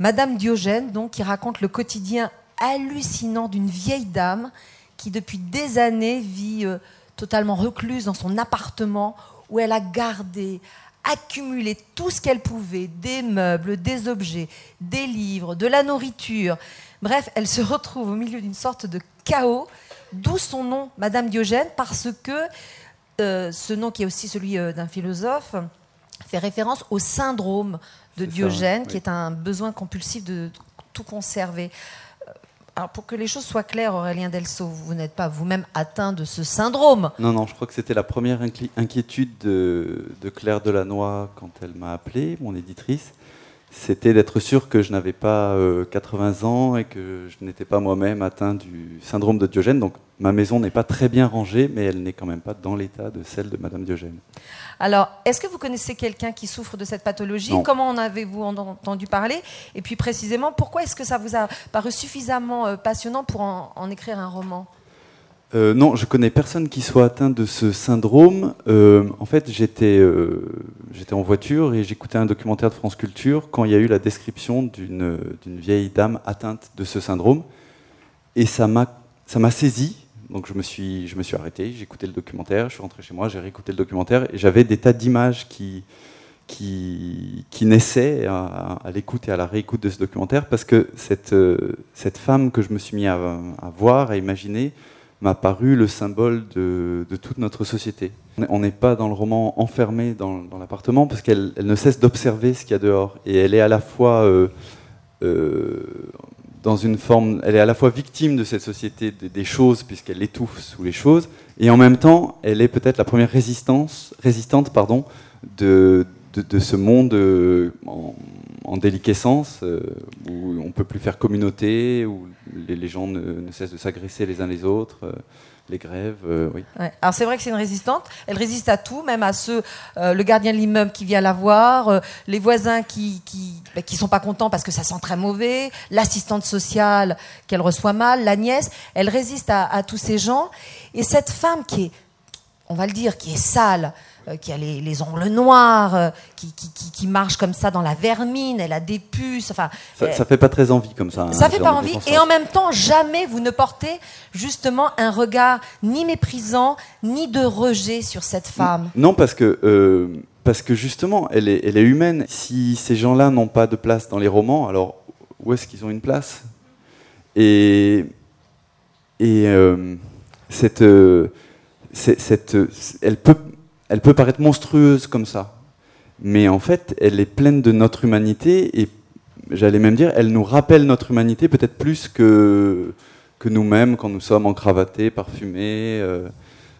Madame Diogène, donc, qui raconte le quotidien hallucinant d'une vieille dame qui, depuis des années, vit euh, totalement recluse dans son appartement où elle a gardé, accumulé tout ce qu'elle pouvait, des meubles, des objets, des livres, de la nourriture. Bref, elle se retrouve au milieu d'une sorte de chaos, d'où son nom, Madame Diogène, parce que euh, ce nom, qui est aussi celui euh, d'un philosophe, fait référence au syndrome de Diogène, qui est un besoin compulsif de tout conserver. Euh, alors pour que les choses soient claires, Aurélien Delso, vous n'êtes pas vous-même atteint de ce syndrome. Non, non, je crois que c'était la première inquiétude de, de Claire Delannoy quand elle m'a appelé, mon éditrice c'était d'être sûr que je n'avais pas 80 euh, ans et que je n'étais pas moi-même atteint du syndrome de Diogène. Donc ma maison n'est pas très bien rangée, mais elle n'est quand même pas dans l'état de celle de Madame Diogène. Alors, est-ce que vous connaissez quelqu'un qui souffre de cette pathologie Comment en avez-vous entendu parler Et puis précisément, pourquoi est-ce que ça vous a paru suffisamment euh, passionnant pour en écrire un roman euh, non, je connais personne qui soit atteint de ce syndrome. Euh, en fait, euh, j'étais en voiture et j'écoutais un documentaire de France Culture quand il y a eu la description d'une vieille dame atteinte de ce syndrome. Et ça m'a saisi. Donc je me suis, je me suis arrêté, j'ai écouté le documentaire, je suis rentré chez moi, j'ai réécouté le documentaire et j'avais des tas d'images qui, qui, qui, naissaient à, l'écoute et à la réécoute de ce documentaire parce que cette, femme que je me suis mis à voir, à imaginer, m'a paru le symbole de, toute notre société. On n'est pas dans le roman enfermé dans, l'appartement parce qu'elle ne cesse d'observer ce qu'il y a dehors et elle est à la fois euh, euh, dans une forme, elle est à la fois victime de cette société des, choses puisqu'elle étouffe sous les choses et en même temps elle est peut-être la première résistance, résistante pardon, de, ce monde euh, en déliquescence, euh, où on ne peut plus faire communauté, où les, gens ne, cessent de s'agresser les uns les autres, euh, les grèves, euh, oui. Alors c'est vrai que c'est une résistante, elle résiste à tout, même à ceux, le gardien de l'immeuble qui vient la voir, les voisins qui bah, qui, sont pas contents parce que ça sent très mauvais, l'assistante sociale qu'elle reçoit mal, la nièce, elle résiste à, tous ces gens. Et cette femme qui est, on va le dire, qui est sale, euh, qui a les, les ongles noirs, euh, qui, qui, qui, marche comme ça dans la vermine, elle a des puces. Enfin, ça, ne fait pas très envie comme ça. Ça hein, fait pas envie. Et en même temps, jamais vous ne portez justement un regard ni méprisant ni de rejet sur cette femme. Non, parce que. Euh, parce que justement, elle est, elle est humaine. Si ces gens-là n'ont pas de place dans les romans, alors où est-ce qu'ils ont une place Et, et cette, cette, elle peut, elle peut paraître monstrueuse comme ça, mais en fait, elle est pleine de notre humanité et j'allais même dire, elle nous rappelle notre humanité peut-être plus que, que nous-mêmes quand nous sommes encravatés, parfumés. Euh,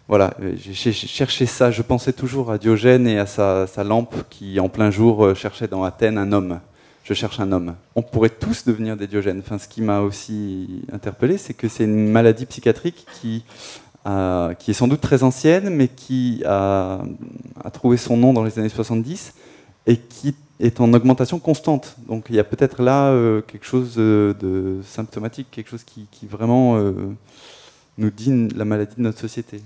voilà, j'ai cherché ça. Je pensais toujours à Diogène et à sa, lampe qui, en plein jour, euh, cherchait dans Athènes un homme. Je cherche un homme. On pourrait tous devenir des Diogènes. ce qui m'a aussi interpellé, c'est que c'est une maladie psychiatrique qui euh, qui est sans doute très ancienne, mais qui a, trouvé son nom dans les années 70 et qui est en augmentation constante. Donc il y a peut-être là euh, quelque chose euh, de, symptomatique, quelque chose qui, qui vraiment nous dit la maladie de notre société.